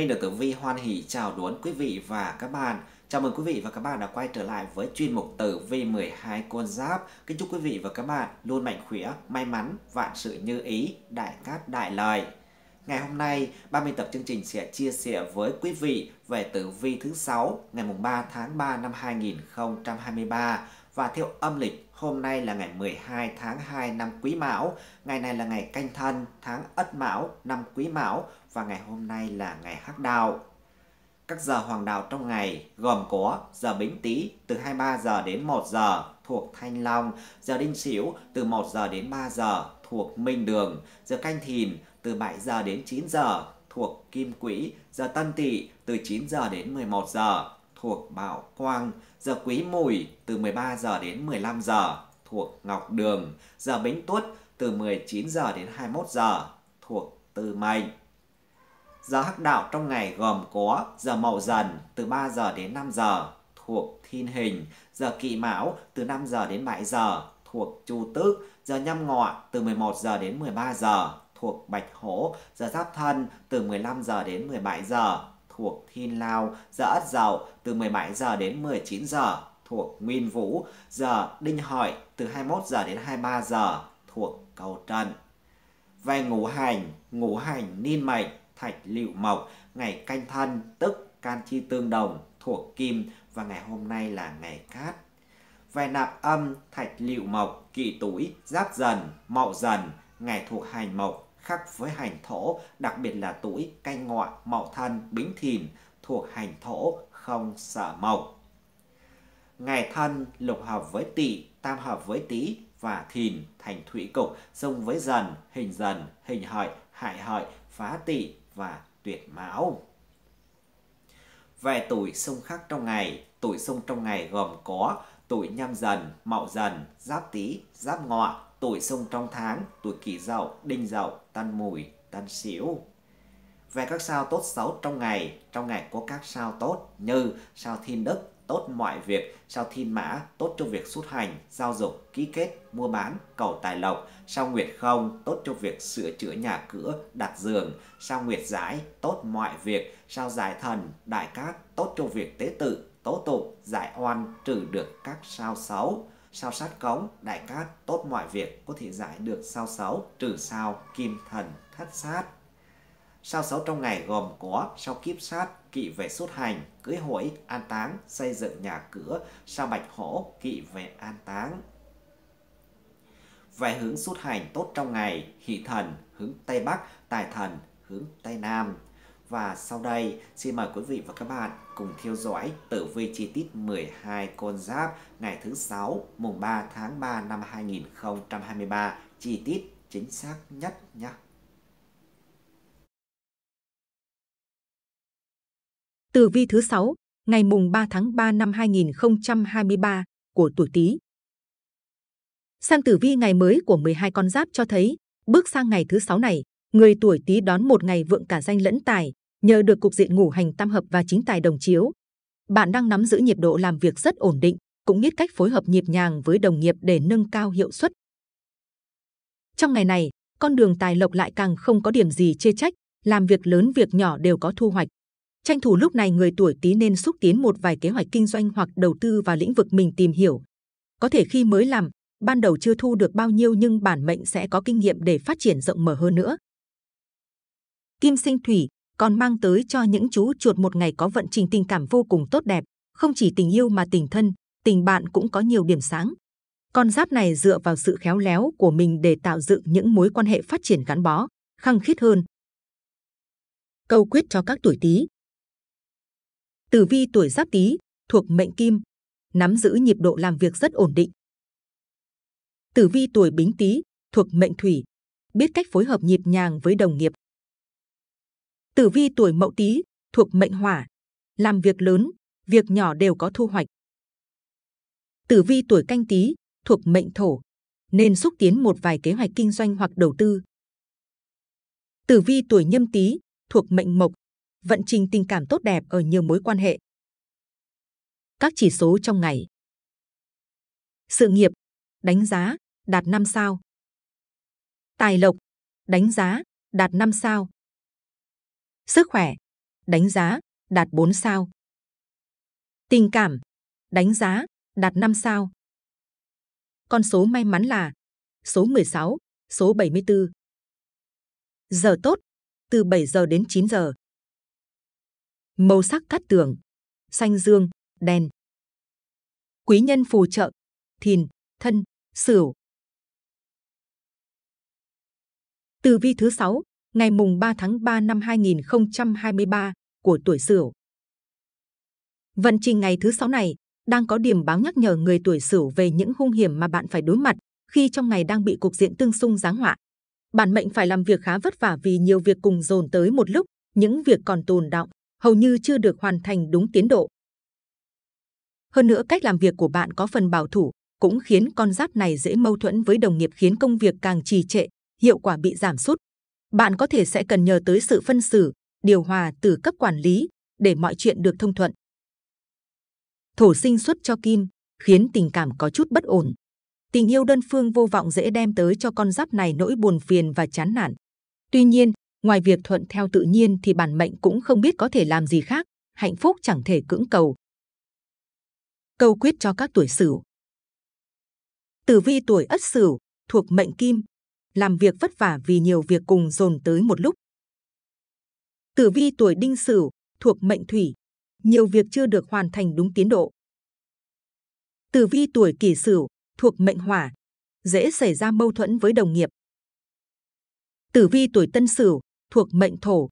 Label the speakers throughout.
Speaker 1: Minh được Tử Vi hoan Hỷ chào đón quý vị và các bạn. Chào mừng quý vị và các bạn đã quay trở lại với chuyên mục Tử Vi 12 con giáp. Kính chúc quý vị và các bạn luôn mạnh khỏe, may mắn, vạn sự như ý, đại cát đại lợi. Ngày hôm nay, 30 tập chương trình sẽ chia sẻ với quý vị về tử vi thứ 6 ngày mùng 3 tháng 3 năm 2023 và theo âm lịch hôm nay là ngày 12 tháng 2 năm Quý Mão, ngày này là ngày canh thân, tháng Ất Mão, năm Quý Mão và ngày hôm nay là ngày Hắc Đạo. Các giờ hoàng đạo trong ngày gồm có giờ Bính Tý từ 23 giờ đến 1 giờ thuộc Thanh Long, giờ Đinh Sửu từ 1 giờ đến 3 giờ thuộc Minh Đường, giờ Canh Thìn từ 7 giờ đến 9 giờ thuộc Kim Quỹ, giờ Tân Tỵ từ 9 giờ đến 11 giờ thuộc Bảo Quang, giờ Quý Mùi từ 13 giờ đến 15 giờ thuộc Ngọc Đường, giờ Bính Tuất từ 19 giờ đến 21 giờ thuộc Tư Mệnh. Giờ hắc đạo trong ngày gồm có giờ Mậu Dần từ 3 giờ đến 5 giờ thuộc Thiên Hình, giờ Kỵ Mão từ 5 giờ đến 7 giờ thuộc Chu Tước, giờ Nhâm Ngọ từ 11 giờ đến 13 giờ thuộc Bạch Hổ, giờ Giáp Thân từ 15 giờ đến 17 giờ thuộc Thiên Lao giờ Ất Dậu từ 17 giờ đến 19 giờ thuộc Nguyên Vũ, giờ Đinh Hợi từ 21 giờ đến 23 giờ thuộc Cầu Trần. Về ngũ hành, ngũ hành niên mệnh, thạch liệu mộc, ngày canh thân tức can chi tương đồng thuộc kim và ngày hôm nay là ngày cát. Về nạp âm, thạch liệu mộc, kỵ tuổi, giáp dần, mậu dần, ngày thuộc hành mộc khắc với hành thổ, đặc biệt là tuổi canh ngọ, mậu thân, bính thìn thuộc hành thổ không sợ mộc. Ngày thân lục hợp với tỵ, tam hợp với tý và thìn thành thủy cục, xung với dần, hình dần, hình hợi, hại hợi, phá tỵ và tuyệt mão. Về tuổi xung khắc trong ngày, tuổi xung trong ngày gồm có tuổi nhâm dần, mậu dần, giáp tý, giáp ngọ, tuổi xung trong tháng, tuổi kỷ dậu, đinh dậu, tan mùi, tan xỉu. Về các sao tốt xấu trong ngày, trong ngày có các sao tốt như sao thiên đức, tốt mọi việc, sao thiên mã, tốt cho việc xuất hành, giao dục, ký kết, mua bán, cầu tài lộc, sao nguyệt không, tốt cho việc sửa chữa nhà cửa, đặt giường, sao nguyệt giải, tốt mọi việc, sao giải thần, đại cát, tốt cho việc tế tự, tố tục, giải oan, trừ được các sao xấu sao sát cống, đại cát, tốt mọi việc có thể giải được sao xấu, trừ sao, kim thần, thất sát. Sao xấu trong ngày gồm có sao kiếp sát, kỵ về xuất hành, cưới hỏi, an táng, xây dựng nhà cửa, sao bạch hổ, kỵ về an táng. Về hướng xuất hành tốt trong ngày, hỷ thần, hướng Tây Bắc, tài thần, hướng Tây Nam. Và sau đây, xin mời quý vị và các bạn cùng theo dõi tử vi chi tiết 12 con giáp ngày thứ 6, mùng 3 tháng 3 năm 2023, chi tiết chính xác nhất nhé.
Speaker 2: Tử vi thứ 6, ngày mùng 3 tháng 3 năm 2023 của tuổi Tý. Sang tử vi ngày mới của 12 con giáp cho thấy, bước sang ngày thứ 6 này, người tuổi Tý đón một ngày vượng cả danh lẫn tài, nhờ được cục diện ngủ hành tam hợp và chính tài đồng chiếu, bạn đang nắm giữ nhịp độ làm việc rất ổn định, cũng biết cách phối hợp nhịp nhàng với đồng nghiệp để nâng cao hiệu suất. Trong ngày này, con đường tài lộc lại càng không có điểm gì chê trách, làm việc lớn việc nhỏ đều có thu hoạch. Tranh thủ lúc này người tuổi Tý nên xúc tiến một vài kế hoạch kinh doanh hoặc đầu tư vào lĩnh vực mình tìm hiểu. Có thể khi mới làm, ban đầu chưa thu được bao nhiêu nhưng bản mệnh sẽ có kinh nghiệm để phát triển rộng mở hơn nữa. Kim sinh thủy, còn mang tới cho những chú chuột một ngày có vận trình tình cảm vô cùng tốt đẹp, không chỉ tình yêu mà tình thân, tình bạn cũng có nhiều điểm sáng. Con giáp này dựa vào sự khéo léo của mình để tạo dựng những mối quan hệ phát triển gắn bó, khăng khít hơn. Câu quyết cho các tuổi Tý. Tử vi tuổi Giáp Tý thuộc mệnh Kim, nắm giữ nhịp độ làm việc rất ổn định. Tử vi tuổi Bính Tý thuộc mệnh Thủy, biết cách phối hợp nhịp nhàng với đồng nghiệp, Tử vi tuổi Mậu Tý thuộc mệnh hỏa, làm việc lớn, việc nhỏ đều có thu hoạch. Tử vi tuổi Canh Tý thuộc mệnh thổ, nên xúc tiến một vài kế hoạch kinh doanh hoặc đầu tư. Tử vi tuổi Nhâm Tý thuộc mệnh mộc, vận trình tình cảm tốt đẹp ở nhiều mối quan hệ. Các chỉ số trong ngày. Sự nghiệp, đánh giá, đạt 5 sao. Tài lộc, đánh giá, đạt 5 sao. Sức khỏe, đánh giá, đạt 4 sao. Tình cảm, đánh giá, đạt 5 sao. Con số may mắn là số 16, số 74. Giờ tốt, từ 7 giờ đến 9 giờ. Màu sắc cắt tường, xanh dương, đen. Quý nhân phù trợ, thìn, thân, sửu. Từ vi thứ 6, ngày mùng 3 tháng 3 năm 2023 của tuổi Sửu. Vận trình ngày thứ sáu này đang có điểm báo nhắc nhở người tuổi Sửu về những hung hiểm mà bạn phải đối mặt khi trong ngày đang bị cục diện tương xung giáng họa. Bản mệnh phải làm việc khá vất vả vì nhiều việc cùng dồn tới một lúc, những việc còn tồn đọng hầu như chưa được hoàn thành đúng tiến độ. Hơn nữa cách làm việc của bạn có phần bảo thủ cũng khiến con giáp này dễ mâu thuẫn với đồng nghiệp khiến công việc càng trì trệ, hiệu quả bị giảm sút, bạn có thể sẽ cần nhờ tới sự phân xử, điều hòa từ cấp quản lý để mọi chuyện được thông thuận. Thổ sinh xuất cho kim, khiến tình cảm có chút bất ổn. Tình yêu đơn phương vô vọng dễ đem tới cho con giáp này nỗi buồn phiền và chán nản. Tuy nhiên, ngoài việc thuận theo tự nhiên thì bản mệnh cũng không biết có thể làm gì khác, hạnh phúc chẳng thể cưỡng cầu. Câu quyết cho các tuổi Sửu. Tử vi tuổi Ất Sửu thuộc mệnh Kim, làm việc vất vả vì nhiều việc cùng dồn tới một lúc. Tử vi tuổi Đinh Sửu thuộc mệnh Thủy, nhiều việc chưa được hoàn thành đúng tiến độ. Tử vi tuổi Kỷ Sửu thuộc mệnh Hỏa, dễ xảy ra mâu thuẫn với đồng nghiệp. Tử vi tuổi Tân Sửu thuộc mệnh Thổ,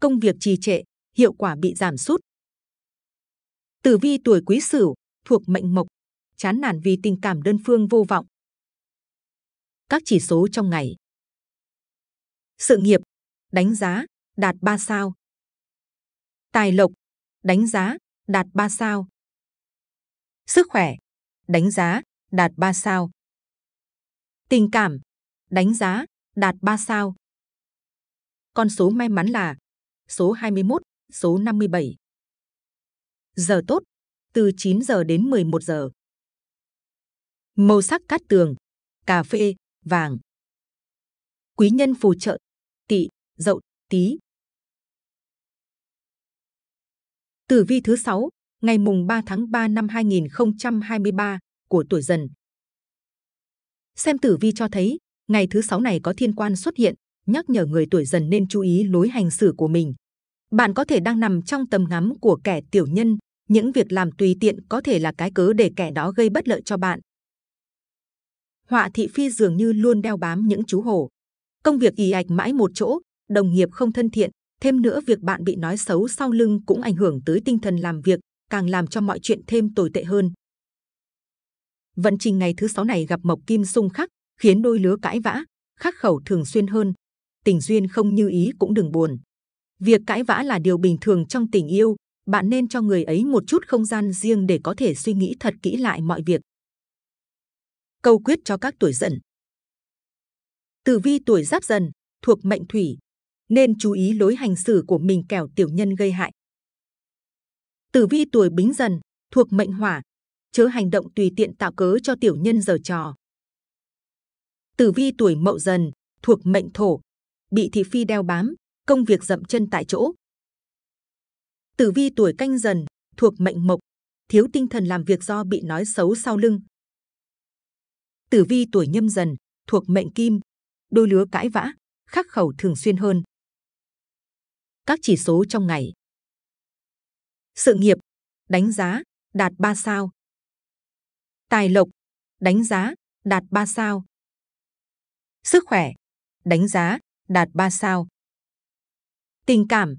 Speaker 2: công việc trì trệ, hiệu quả bị giảm sút. Tử vi tuổi Quý Sửu thuộc mệnh Mộc, chán nản vì tình cảm đơn phương vô vọng các chỉ số trong ngày. Sự nghiệp, đánh giá, đạt 3 sao. Tài lộc, đánh giá, đạt 3 sao. Sức khỏe, đánh giá, đạt 3 sao. Tình cảm, đánh giá, đạt 3 sao. Con số may mắn là số 21, số 57. Giờ tốt, từ 9 giờ đến 11 giờ. Màu sắc cát tường, cà phê, vàng. Quý nhân phù trợ, tỵ, dậu, tý. Tử vi thứ 6, ngày mùng 3 tháng 3 năm 2023 của tuổi dần. Xem tử vi cho thấy, ngày thứ 6 này có thiên quan xuất hiện, nhắc nhở người tuổi dần nên chú ý lối hành xử của mình. Bạn có thể đang nằm trong tầm ngắm của kẻ tiểu nhân, những việc làm tùy tiện có thể là cái cớ để kẻ đó gây bất lợi cho bạn họa thị phi dường như luôn đeo bám những chú hổ. Công việc ì ạch mãi một chỗ, đồng nghiệp không thân thiện, thêm nữa việc bạn bị nói xấu sau lưng cũng ảnh hưởng tới tinh thần làm việc, càng làm cho mọi chuyện thêm tồi tệ hơn. Vận trình ngày thứ sáu này gặp Mộc Kim xung khắc, khiến đôi lứa cãi vã, khắc khẩu thường xuyên hơn. Tình duyên không như ý cũng đừng buồn. Việc cãi vã là điều bình thường trong tình yêu, bạn nên cho người ấy một chút không gian riêng để có thể suy nghĩ thật kỹ lại mọi việc câu quyết cho các tuổi dần. Tử vi tuổi giáp dần thuộc mệnh thủy, nên chú ý lối hành xử của mình kẻo tiểu nhân gây hại. Tử vi tuổi bính dần thuộc mệnh hỏa, chớ hành động tùy tiện tạo cớ cho tiểu nhân giở trò. Tử vi tuổi mậu dần thuộc mệnh thổ, bị thị phi đeo bám, công việc dậm chân tại chỗ. Tử vi tuổi canh dần thuộc mệnh mộc, thiếu tinh thần làm việc do bị nói xấu sau lưng, tử vi tuổi nhâm dần thuộc mệnh kim đôi lứa cãi vã khắc khẩu thường xuyên hơn các chỉ số trong ngày sự nghiệp đánh giá đạt 3 sao tài lộc đánh giá đạt 3 sao sức khỏe đánh giá đạt 3 sao tình cảm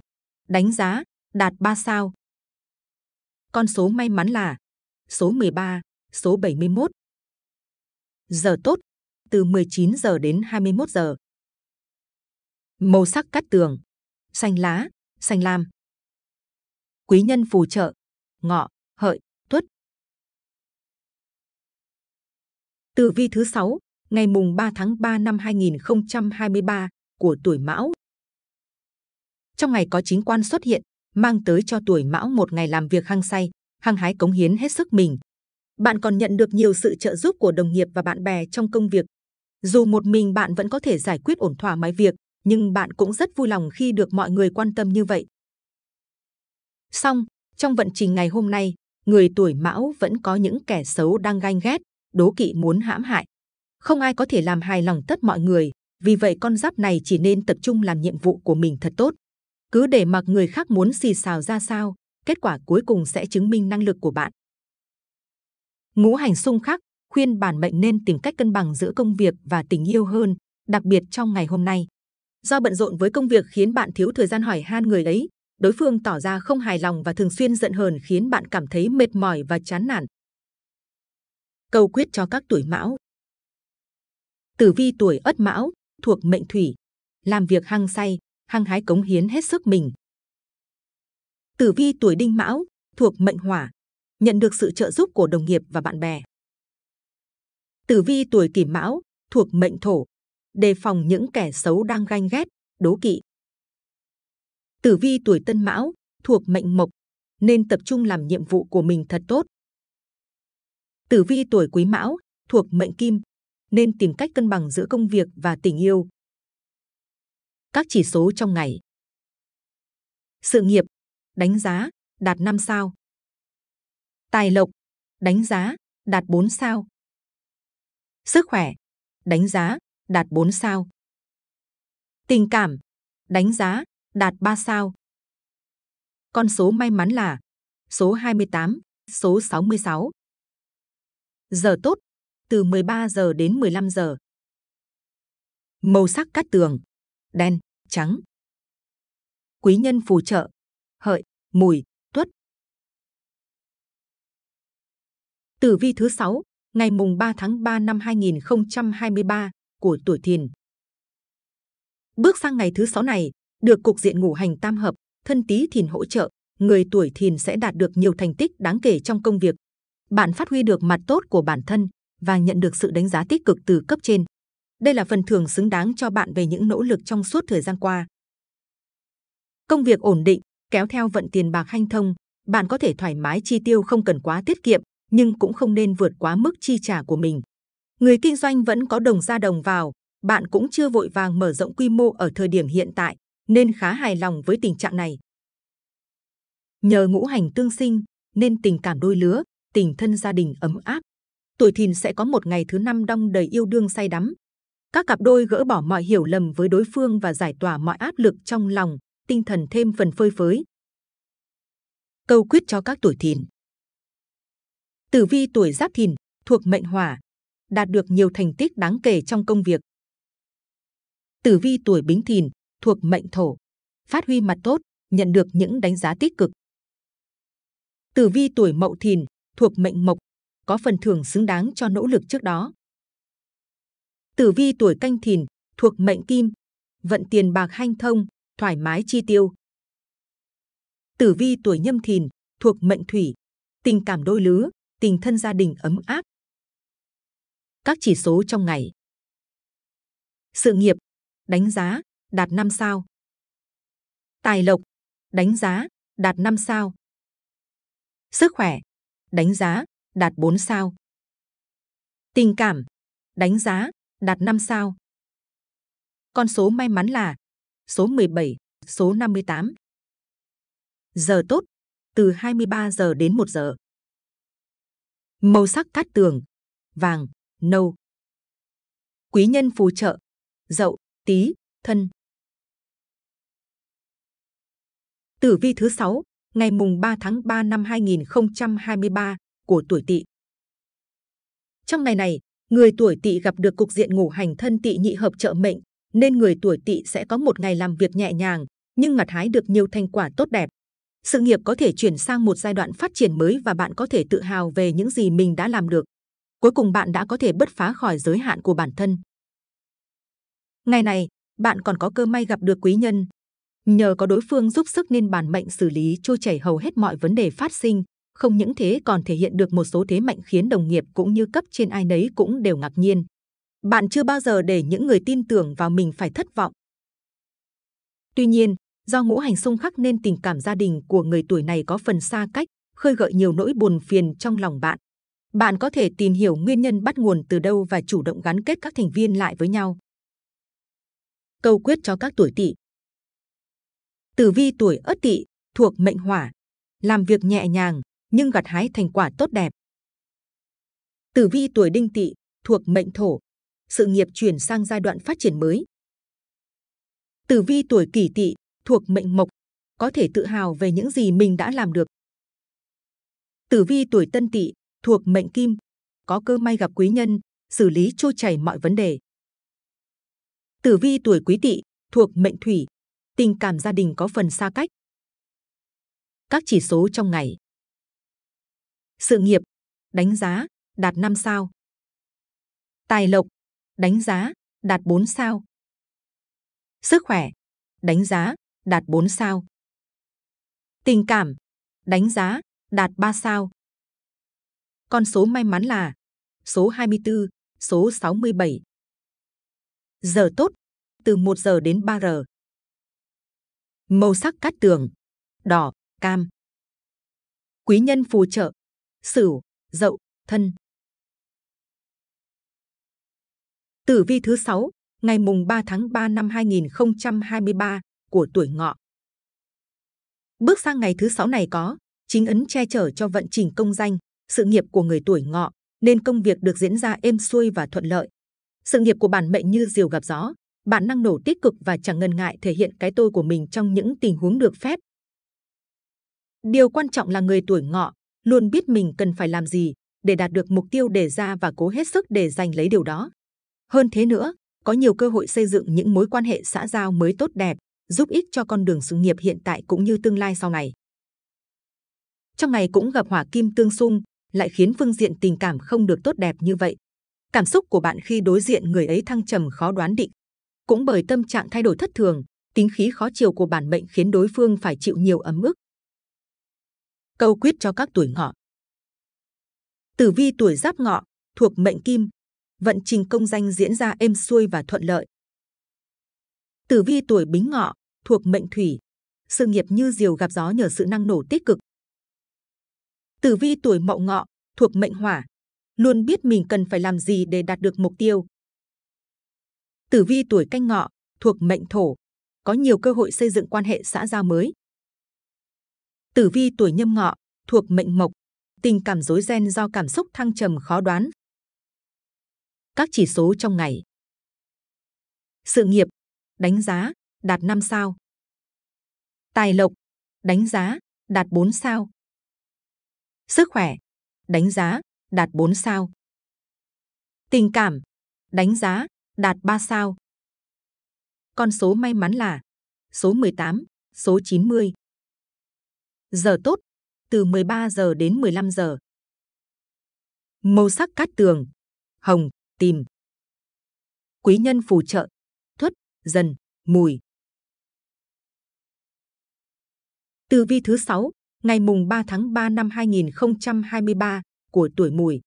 Speaker 2: đánh giá đạt 3 sao con số may mắn là số 13, số 71, giờ tốt từ 19 giờ đến 21 giờ. Màu sắc cắt tường: xanh lá, xanh lam. Quý nhân phù trợ: Ngọ, Hợi, Tuất. Tử vi thứ 6, ngày mùng 3 tháng 3 năm 2023 của tuổi Mão. Trong ngày có chính quan xuất hiện, mang tới cho tuổi Mão một ngày làm việc hăng say, hăng hái cống hiến hết sức mình, bạn còn nhận được nhiều sự trợ giúp của đồng nghiệp và bạn bè trong công việc. Dù một mình bạn vẫn có thể giải quyết ổn thỏa mọi việc, nhưng bạn cũng rất vui lòng khi được mọi người quan tâm như vậy. Song, trong vận trình ngày hôm nay, người tuổi mão vẫn có những kẻ xấu đang ganh ghét, đố kỵ muốn hãm hại. Không ai có thể làm hài lòng tất mọi người, vì vậy con giáp này chỉ nên tập trung làm nhiệm vụ của mình thật tốt. Cứ để mặc người khác muốn xì xào ra sao, kết quả cuối cùng sẽ chứng minh năng lực của bạn. Ngũ hành xung khắc, khuyên bản mệnh nên tìm cách cân bằng giữa công việc và tình yêu hơn, đặc biệt trong ngày hôm nay. Do bận rộn với công việc khiến bạn thiếu thời gian hỏi han người ấy, đối phương tỏ ra không hài lòng và thường xuyên giận hờn khiến bạn cảm thấy mệt mỏi và chán nản. Cầu quyết cho các tuổi mão Tử vi tuổi ất mão, thuộc mệnh thủy, làm việc hăng say, hăng hái cống hiến hết sức mình. Tử vi tuổi đinh mão, thuộc mệnh hỏa, nhận được sự trợ giúp của đồng nghiệp và bạn bè. Tử vi tuổi kỷ mão thuộc mệnh thổ, đề phòng những kẻ xấu đang ganh ghét, đố kỵ. Tử vi tuổi tân mão thuộc mệnh mộc, nên tập trung làm nhiệm vụ của mình thật tốt. Tử vi tuổi quý mão thuộc mệnh kim, nên tìm cách cân bằng giữa công việc và tình yêu. Các chỉ số trong ngày Sự nghiệp, đánh giá, đạt 5 sao. Tài lộc, đánh giá, đạt 4 sao. Sức khỏe, đánh giá, đạt 4 sao. Tình cảm, đánh giá, đạt 3 sao. Con số may mắn là số 28, số 66. Giờ tốt, từ 13 giờ đến 15 giờ. Màu sắc cát tường, đen, trắng. Quý nhân phù trợ, hợi, mùi, Tử vi thứ 6, ngày mùng 3 tháng 3 năm 2023 của tuổi Thìn. Bước sang ngày thứ 6 này, được cục diện ngũ hành tam hợp, thân Tý Thìn hỗ trợ, người tuổi Thìn sẽ đạt được nhiều thành tích đáng kể trong công việc. Bạn phát huy được mặt tốt của bản thân và nhận được sự đánh giá tích cực từ cấp trên. Đây là phần thưởng xứng đáng cho bạn về những nỗ lực trong suốt thời gian qua. Công việc ổn định, kéo theo vận tiền bạc hanh thông, bạn có thể thoải mái chi tiêu không cần quá tiết kiệm, nhưng cũng không nên vượt quá mức chi trả của mình. Người kinh doanh vẫn có đồng ra đồng vào, bạn cũng chưa vội vàng mở rộng quy mô ở thời điểm hiện tại, nên khá hài lòng với tình trạng này. Nhờ ngũ hành tương sinh, nên tình cảm đôi lứa, tình thân gia đình ấm áp. Tuổi thìn sẽ có một ngày thứ năm đông đầy yêu đương say đắm. Các cặp đôi gỡ bỏ mọi hiểu lầm với đối phương và giải tỏa mọi áp lực trong lòng, tinh thần thêm phần phơi phới. Câu quyết cho các tuổi thìn Tử vi tuổi Giáp Thìn thuộc mệnh Hỏa, đạt được nhiều thành tích đáng kể trong công việc. Tử vi tuổi Bính Thìn thuộc mệnh Thổ, phát huy mặt tốt, nhận được những đánh giá tích cực. Tử vi tuổi Mậu Thìn thuộc mệnh Mộc, có phần thưởng xứng đáng cho nỗ lực trước đó. Tử vi tuổi Canh Thìn thuộc mệnh Kim, vận tiền bạc hanh thông, thoải mái chi tiêu. Tử vi tuổi Nhâm Thìn thuộc mệnh Thủy, tình cảm đôi lứa, tình thân gia đình ấm áp. Các chỉ số trong ngày. Sự nghiệp, đánh giá, đạt 5 sao. Tài lộc, đánh giá, đạt 5 sao. Sức khỏe, đánh giá, đạt 4 sao. Tình cảm, đánh giá, đạt 5 sao. Con số may mắn là số 17, số 58. Giờ tốt, từ 23 giờ đến 1 giờ màu sắc cát tường, vàng, nâu. Quý nhân phù trợ, dậu, tý, thân. Tử vi thứ sáu ngày mùng 3 tháng 3 năm 2023 của tuổi Tỵ. Trong ngày này, người tuổi Tỵ gặp được cục diện ngủ hành thân Tỵ nhị hợp trợ mệnh, nên người tuổi Tỵ sẽ có một ngày làm việc nhẹ nhàng, nhưng gặt hái được nhiều thành quả tốt đẹp sự nghiệp có thể chuyển sang một giai đoạn phát triển mới và bạn có thể tự hào về những gì mình đã làm được. Cuối cùng bạn đã có thể bứt phá khỏi giới hạn của bản thân. Ngày này, bạn còn có cơ may gặp được quý nhân. Nhờ có đối phương giúp sức nên bản mệnh xử lý trôi chảy hầu hết mọi vấn đề phát sinh, không những thế còn thể hiện được một số thế mạnh khiến đồng nghiệp cũng như cấp trên ai nấy cũng đều ngạc nhiên. Bạn chưa bao giờ để những người tin tưởng vào mình phải thất vọng. Tuy nhiên, do ngũ hành xung khắc nên tình cảm gia đình của người tuổi này có phần xa cách, khơi gợi nhiều nỗi buồn phiền trong lòng bạn. Bạn có thể tìm hiểu nguyên nhân bắt nguồn từ đâu và chủ động gắn kết các thành viên lại với nhau. Câu quyết cho các tuổi tỵ Tử vi tuổi ất tỵ thuộc mệnh hỏa, làm việc nhẹ nhàng nhưng gặt hái thành quả tốt đẹp. Tử vi tuổi đinh tỵ thuộc mệnh thổ, sự nghiệp chuyển sang giai đoạn phát triển mới. Tử vi tuổi kỷ tỵ thuộc mệnh mộc, có thể tự hào về những gì mình đã làm được. Tử vi tuổi Tân Tỵ thuộc mệnh Kim, có cơ may gặp quý nhân, xử lý trôi chảy mọi vấn đề. Tử vi tuổi Quý Tỵ thuộc mệnh Thủy, tình cảm gia đình có phần xa cách. Các chỉ số trong ngày. Sự nghiệp, đánh giá, đạt 5 sao. Tài lộc, đánh giá, đạt 4 sao. Sức khỏe, đánh giá, đạt 4 sao. Tình cảm, đánh giá, đạt 3 sao. Con số may mắn là số 24, số 67. Giờ tốt, từ 1 giờ đến 3 giờ. Màu sắc cát tường, đỏ, cam. Quý nhân phù trợ, sửu, dậu, thân. Tử vi thứ 6, ngày mùng 3 tháng 3 năm 2023 của tuổi ngọ. Bước sang ngày thứ sáu này có chính ấn che chở cho vận trình công danh, sự nghiệp của người tuổi ngọ, nên công việc được diễn ra êm xuôi và thuận lợi. Sự nghiệp của bản mệnh như diều gặp gió, bạn năng nổ tích cực và chẳng ngần ngại thể hiện cái tôi của mình trong những tình huống được phép. Điều quan trọng là người tuổi ngọ luôn biết mình cần phải làm gì để đạt được mục tiêu đề ra và cố hết sức để giành lấy điều đó. Hơn thế nữa, có nhiều cơ hội xây dựng những mối quan hệ xã giao mới tốt đẹp, giúp ích cho con đường sự nghiệp hiện tại cũng như tương lai sau này. Trong ngày cũng gặp hỏa kim tương xung, lại khiến phương diện tình cảm không được tốt đẹp như vậy. Cảm xúc của bạn khi đối diện người ấy thăng trầm khó đoán định. Cũng bởi tâm trạng thay đổi thất thường, tính khí khó chiều của bản mệnh khiến đối phương phải chịu nhiều ấm ức. Câu quyết cho các tuổi ngọ Tử vi tuổi giáp ngọ, thuộc mệnh kim, vận trình công danh diễn ra êm xuôi và thuận lợi. Tử vi tuổi bính ngọ, thuộc mệnh thủy, sự nghiệp như diều gặp gió nhờ sự năng nổ tích cực. Tử vi tuổi Mậu Ngọ thuộc mệnh hỏa, luôn biết mình cần phải làm gì để đạt được mục tiêu. Tử vi tuổi Canh Ngọ thuộc mệnh thổ, có nhiều cơ hội xây dựng quan hệ xã giao mới. Tử vi tuổi Nhâm Ngọ thuộc mệnh mộc, tình cảm rối ren do cảm xúc thăng trầm khó đoán. Các chỉ số trong ngày. Sự nghiệp, đánh giá, đạt 5 sao. Tài lộc, đánh giá, đạt 4 sao. Sức khỏe, đánh giá, đạt 4 sao. Tình cảm, đánh giá, đạt 3 sao. Con số may mắn là số 18, số 90. Giờ tốt, từ 13 giờ đến 15 giờ. Màu sắc cát tường, hồng, tím, Quý nhân phù trợ, thuất, dần, mùi. Từ vi thứ sáu ngày mùng 3 tháng 3 năm 2023 của tuổi Mùi.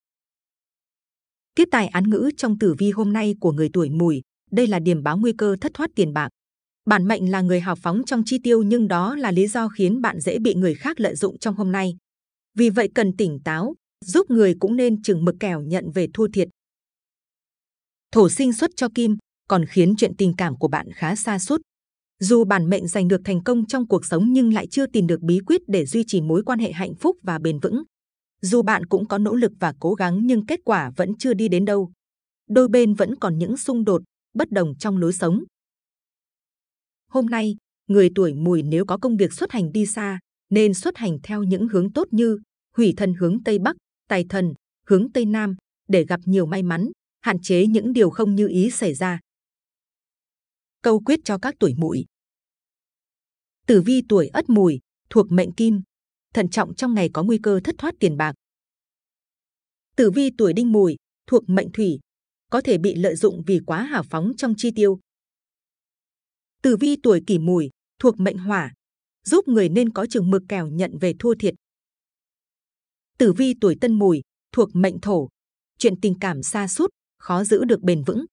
Speaker 2: Tiếp tài án ngữ trong tử vi hôm nay của người tuổi Mùi, đây là điểm báo nguy cơ thất thoát tiền bạc. Bản mệnh là người hào phóng trong chi tiêu nhưng đó là lý do khiến bạn dễ bị người khác lợi dụng trong hôm nay. Vì vậy cần tỉnh táo, giúp người cũng nên chừng mực kẻo nhận về thua thiệt. Thổ sinh xuất cho kim, còn khiến chuyện tình cảm của bạn khá xa sút dù bản mệnh giành được thành công trong cuộc sống nhưng lại chưa tìm được bí quyết để duy trì mối quan hệ hạnh phúc và bền vững. Dù bạn cũng có nỗ lực và cố gắng nhưng kết quả vẫn chưa đi đến đâu. Đôi bên vẫn còn những xung đột, bất đồng trong lối sống. Hôm nay, người tuổi mùi nếu có công việc xuất hành đi xa, nên xuất hành theo những hướng tốt như hủy thần hướng Tây Bắc, tài thần, hướng Tây Nam để gặp nhiều may mắn, hạn chế những điều không như ý xảy ra câu quyết cho các tuổi mùi. Tử vi tuổi ất mùi thuộc mệnh kim, thận trọng trong ngày có nguy cơ thất thoát tiền bạc. Tử vi tuổi đinh mùi thuộc mệnh thủy, có thể bị lợi dụng vì quá hào phóng trong chi tiêu. Tử vi tuổi kỷ mùi thuộc mệnh hỏa, giúp người nên có trường mực kèo nhận về thua thiệt. Tử vi tuổi tân mùi thuộc mệnh thổ, chuyện tình cảm xa sút khó giữ được bền vững.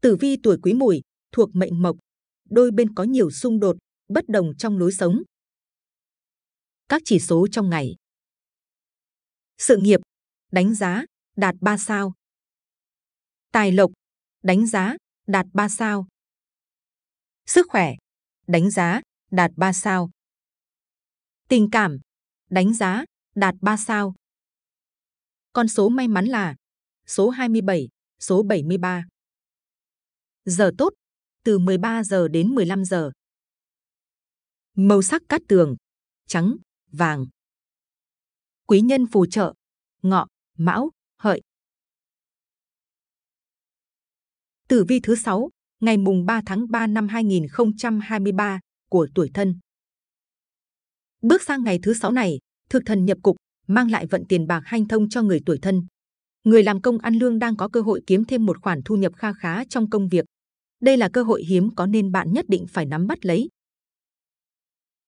Speaker 2: Tử vi tuổi Quý Mùi thuộc mệnh Mộc, đôi bên có nhiều xung đột, bất đồng trong lối sống. Các chỉ số trong ngày. Sự nghiệp, đánh giá, đạt 3 sao. Tài lộc, đánh giá, đạt 3 sao. Sức khỏe, đánh giá, đạt 3 sao. Tình cảm, đánh giá, đạt 3 sao. Con số may mắn là số 27, số 73 giờ tốt từ 13 giờ đến 15 giờ. Màu sắc cát tường trắng, vàng. Quý nhân phù trợ ngọ, mão, hợi. Tử vi thứ 6, ngày mùng 3 tháng 3 năm 2023 của tuổi thân. Bước sang ngày thứ 6 này, thực thần nhập cục mang lại vận tiền bạc hanh thông cho người tuổi thân. Người làm công ăn lương đang có cơ hội kiếm thêm một khoản thu nhập kha khá trong công việc, đây là cơ hội hiếm có nên bạn nhất định phải nắm bắt lấy.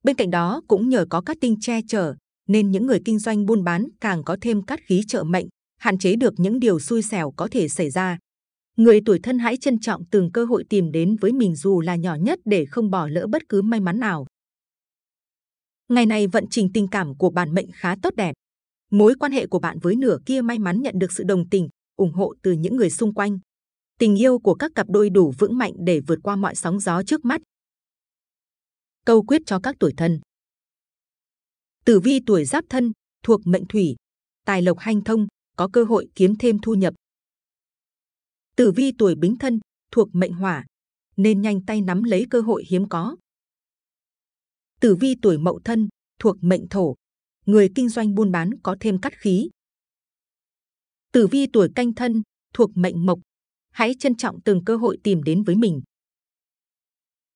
Speaker 2: Bên cạnh đó cũng nhờ có các tinh che chở nên những người kinh doanh buôn bán càng có thêm cát khí trợ mệnh, hạn chế được những điều xui xẻo có thể xảy ra. Người tuổi thân hãy trân trọng từng cơ hội tìm đến với mình dù là nhỏ nhất để không bỏ lỡ bất cứ may mắn nào. Ngày này vận trình tình cảm của bản mệnh khá tốt đẹp. Mối quan hệ của bạn với nửa kia may mắn nhận được sự đồng tình, ủng hộ từ những người xung quanh tình yêu của các cặp đôi đủ vững mạnh để vượt qua mọi sóng gió trước mắt. Câu quyết cho các tuổi thân Tử vi tuổi giáp thân, thuộc mệnh thủy, tài lộc hanh thông, có cơ hội kiếm thêm thu nhập. Tử vi tuổi bính thân, thuộc mệnh hỏa, nên nhanh tay nắm lấy cơ hội hiếm có. Tử vi tuổi mậu thân, thuộc mệnh thổ, người kinh doanh buôn bán có thêm cắt khí. Tử vi tuổi canh thân, thuộc mệnh mộc, hãy trân trọng từng cơ hội tìm đến với mình.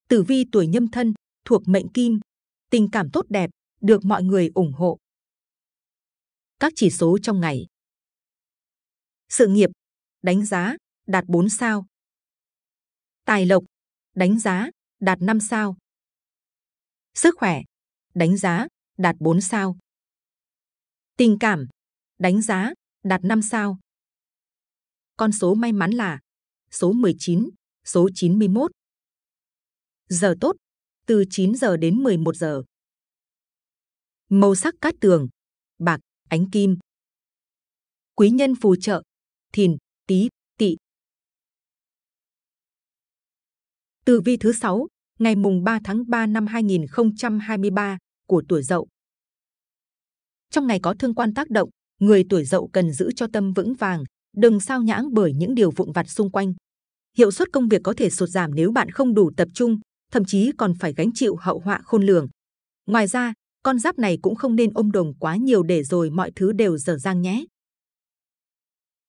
Speaker 2: Tử vi tuổi nhâm thân thuộc mệnh kim, tình cảm tốt đẹp, được mọi người ủng hộ. Các chỉ số trong ngày Sự nghiệp, đánh giá, đạt 4 sao. Tài lộc, đánh giá, đạt 5 sao. Sức khỏe, đánh giá, đạt 4 sao. Tình cảm, đánh giá, đạt 5 sao. Con số may mắn là số 19, số 91. Giờ tốt, từ 9 giờ đến 11 giờ. Màu sắc cát tường, bạc, ánh kim. Quý nhân phù trợ, thìn, tý, tỵ. Từ vi thứ 6, ngày mùng 3 tháng 3 năm 2023 của tuổi Dậu. Trong ngày có thương quan tác động, người tuổi Dậu cần giữ cho tâm vững vàng, đừng sao nhãng bởi những điều vụn vặt xung quanh hiệu suất công việc có thể sụt giảm nếu bạn không đủ tập trung, thậm chí còn phải gánh chịu hậu họa khôn lường. Ngoài ra, con giáp này cũng không nên ôm đồng quá nhiều để rồi mọi thứ đều dở dang nhé.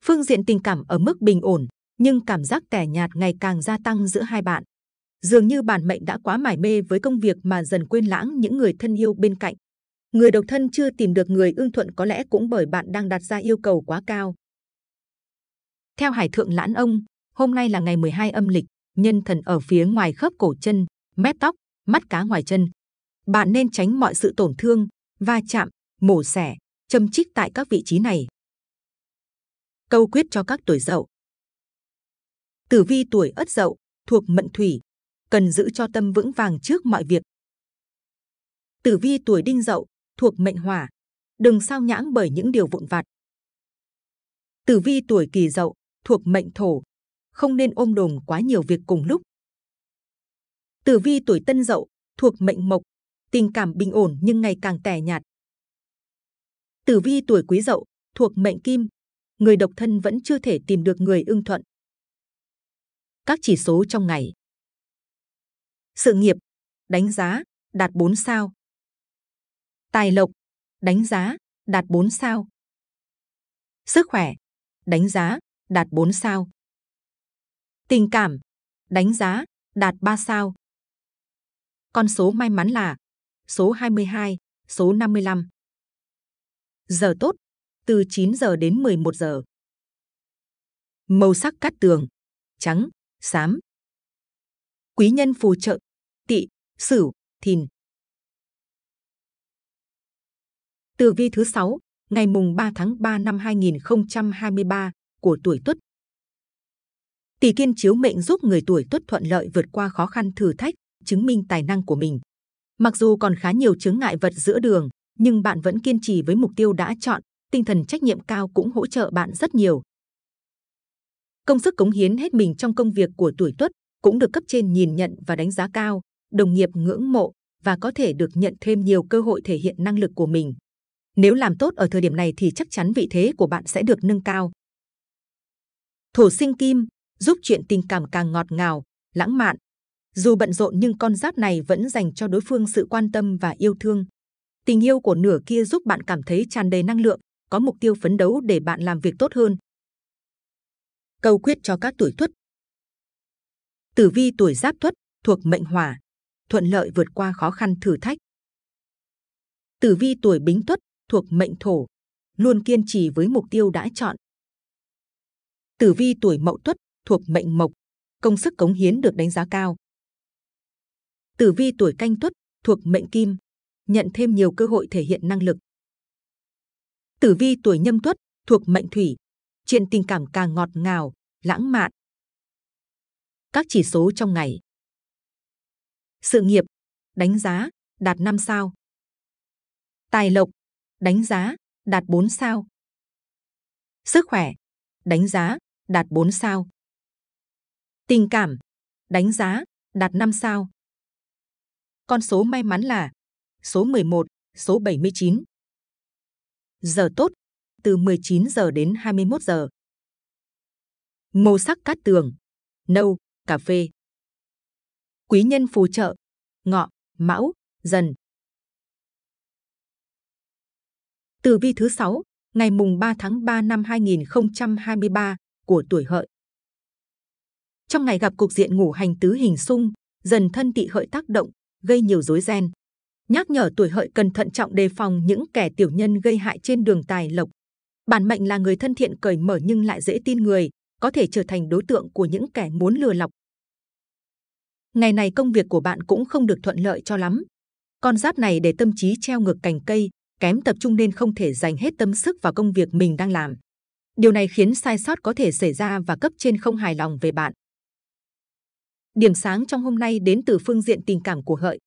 Speaker 2: Phương diện tình cảm ở mức bình ổn, nhưng cảm giác tẻ nhạt ngày càng gia tăng giữa hai bạn. Dường như bản mệnh đã quá mải mê với công việc mà dần quên lãng những người thân yêu bên cạnh. Người độc thân chưa tìm được người ưng thuận có lẽ cũng bởi bạn đang đặt ra yêu cầu quá cao. Theo Hải Thượng Lãn Ông, Hôm nay là ngày 12 âm lịch, nhân thần ở phía ngoài khớp cổ chân, mép tóc, mắt cá ngoài chân. Bạn nên tránh mọi sự tổn thương, va chạm, mổ xẻ, châm chích tại các vị trí này. Câu quyết cho các tuổi dậu Tử vi tuổi ất dậu thuộc mệnh thủy, cần giữ cho tâm vững vàng trước mọi việc. Tử vi tuổi đinh dậu thuộc mệnh hỏa, đừng sao nhãng bởi những điều vụn vặt. Tử vi tuổi kỳ dậu thuộc mệnh thổ, không nên ôm đồm quá nhiều việc cùng lúc. Tử vi tuổi Tân Dậu thuộc mệnh mộc, tình cảm bình ổn nhưng ngày càng tẻ nhạt. Tử vi tuổi Quý Dậu thuộc mệnh Kim, người độc thân vẫn chưa thể tìm được người ưng thuận. Các chỉ số trong ngày. Sự nghiệp, đánh giá, đạt 4 sao. Tài lộc, đánh giá, đạt 4 sao. Sức khỏe, đánh giá, đạt 4 sao tình cảm, đánh giá, đạt 3 sao. Con số may mắn là số 22, số 55. Giờ tốt, từ 9 giờ đến 11 giờ. Màu sắc cát tường, trắng, xám. Quý nhân phù trợ, tỵ, sửu, thìn. tử vi thứ sáu ngày mùng 3 tháng 3 năm 2023 của tuổi Tuất tỷ kiên chiếu mệnh giúp người tuổi tuất thuận lợi vượt qua khó khăn thử thách, chứng minh tài năng của mình. Mặc dù còn khá nhiều chướng ngại vật giữa đường, nhưng bạn vẫn kiên trì với mục tiêu đã chọn, tinh thần trách nhiệm cao cũng hỗ trợ bạn rất nhiều. Công sức cống hiến hết mình trong công việc của tuổi tuất cũng được cấp trên nhìn nhận và đánh giá cao, đồng nghiệp ngưỡng mộ và có thể được nhận thêm nhiều cơ hội thể hiện năng lực của mình. Nếu làm tốt ở thời điểm này thì chắc chắn vị thế của bạn sẽ được nâng cao. Thổ sinh kim, giúp chuyện tình cảm càng ngọt ngào, lãng mạn. Dù bận rộn nhưng con giáp này vẫn dành cho đối phương sự quan tâm và yêu thương. Tình yêu của nửa kia giúp bạn cảm thấy tràn đầy năng lượng, có mục tiêu phấn đấu để bạn làm việc tốt hơn. Cầu quyết cho các tuổi tuất Tử vi tuổi giáp tuất thuộc mệnh hỏa, thuận lợi vượt qua khó khăn thử thách. Tử vi tuổi bính tuất thuộc mệnh thổ, luôn kiên trì với mục tiêu đã chọn. Tử vi tuổi mậu tuất thuộc mệnh mộc, công sức cống hiến được đánh giá cao. Tử vi tuổi canh tuất thuộc mệnh kim, nhận thêm nhiều cơ hội thể hiện năng lực. Tử vi tuổi nhâm tuất thuộc mệnh thủy, chuyện tình cảm càng ngọt ngào, lãng mạn. Các chỉ số trong ngày. Sự nghiệp, đánh giá, đạt 5 sao. Tài lộc, đánh giá, đạt 4 sao. Sức khỏe, đánh giá, đạt 4 sao tình cảm, đánh giá, đạt 5 sao. Con số may mắn là số 11, số 79. Giờ tốt, từ 19 giờ đến 21 giờ. Màu sắc cát tường, nâu, cà phê. Quý nhân phù trợ, ngọ, mão, dần. Tử vi thứ 6, ngày mùng 3 tháng 3 năm 2023 của tuổi hợi. Trong ngày gặp cục diện ngủ hành tứ hình xung, dần thân tị hợi tác động, gây nhiều rối ren. Nhắc nhở tuổi hợi cần thận trọng đề phòng những kẻ tiểu nhân gây hại trên đường tài lộc. Bản mệnh là người thân thiện cởi mở nhưng lại dễ tin người, có thể trở thành đối tượng của những kẻ muốn lừa lọc. Ngày này công việc của bạn cũng không được thuận lợi cho lắm. Con giáp này để tâm trí treo ngược cành cây, kém tập trung nên không thể dành hết tâm sức vào công việc mình đang làm. Điều này khiến sai sót có thể xảy ra và cấp trên không hài lòng về bạn. Điểm sáng trong hôm nay đến từ phương diện tình cảm của hợi.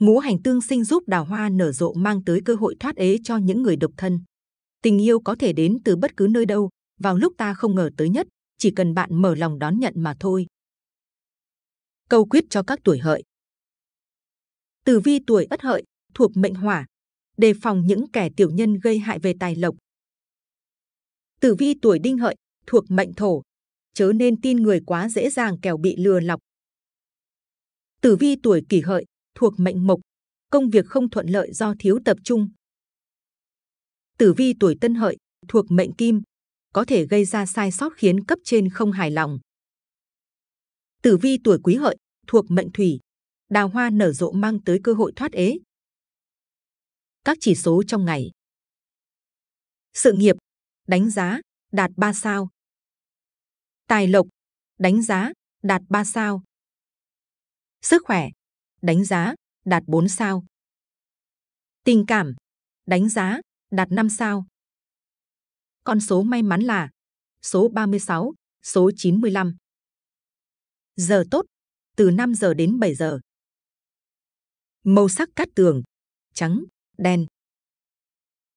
Speaker 2: Ngũ hành tương sinh giúp đào hoa nở rộ mang tới cơ hội thoát ế cho những người độc thân. Tình yêu có thể đến từ bất cứ nơi đâu, vào lúc ta không ngờ tới nhất, chỉ cần bạn mở lòng đón nhận mà thôi. Câu quyết cho các tuổi hợi. Từ vi tuổi ất hợi, thuộc mệnh hỏa, đề phòng những kẻ tiểu nhân gây hại về tài lộc. Tử vi tuổi đinh hợi, thuộc mệnh thổ, chớ nên tin người quá dễ dàng kẻo bị lừa lọc, Tử vi tuổi kỷ hợi thuộc mệnh mộc, công việc không thuận lợi do thiếu tập trung. Tử vi tuổi tân hợi thuộc mệnh kim, có thể gây ra sai sót khiến cấp trên không hài lòng. Tử vi tuổi quý hợi thuộc mệnh thủy, đào hoa nở rộ mang tới cơ hội thoát ế. Các chỉ số trong ngày. Sự nghiệp, đánh giá, đạt 3 sao. Tài lộc, đánh giá, đạt 3 sao. Sức khỏe, đánh giá, đạt 4 sao. Tình cảm, đánh giá, đạt 5 sao. Con số may mắn là số 36, số 95. Giờ tốt, từ 5 giờ đến 7 giờ. Màu sắc cát tường, trắng, đen.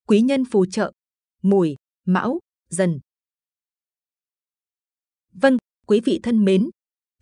Speaker 2: Quý nhân phù trợ, mùi, mão, dần. Vâng, quý vị thân mến,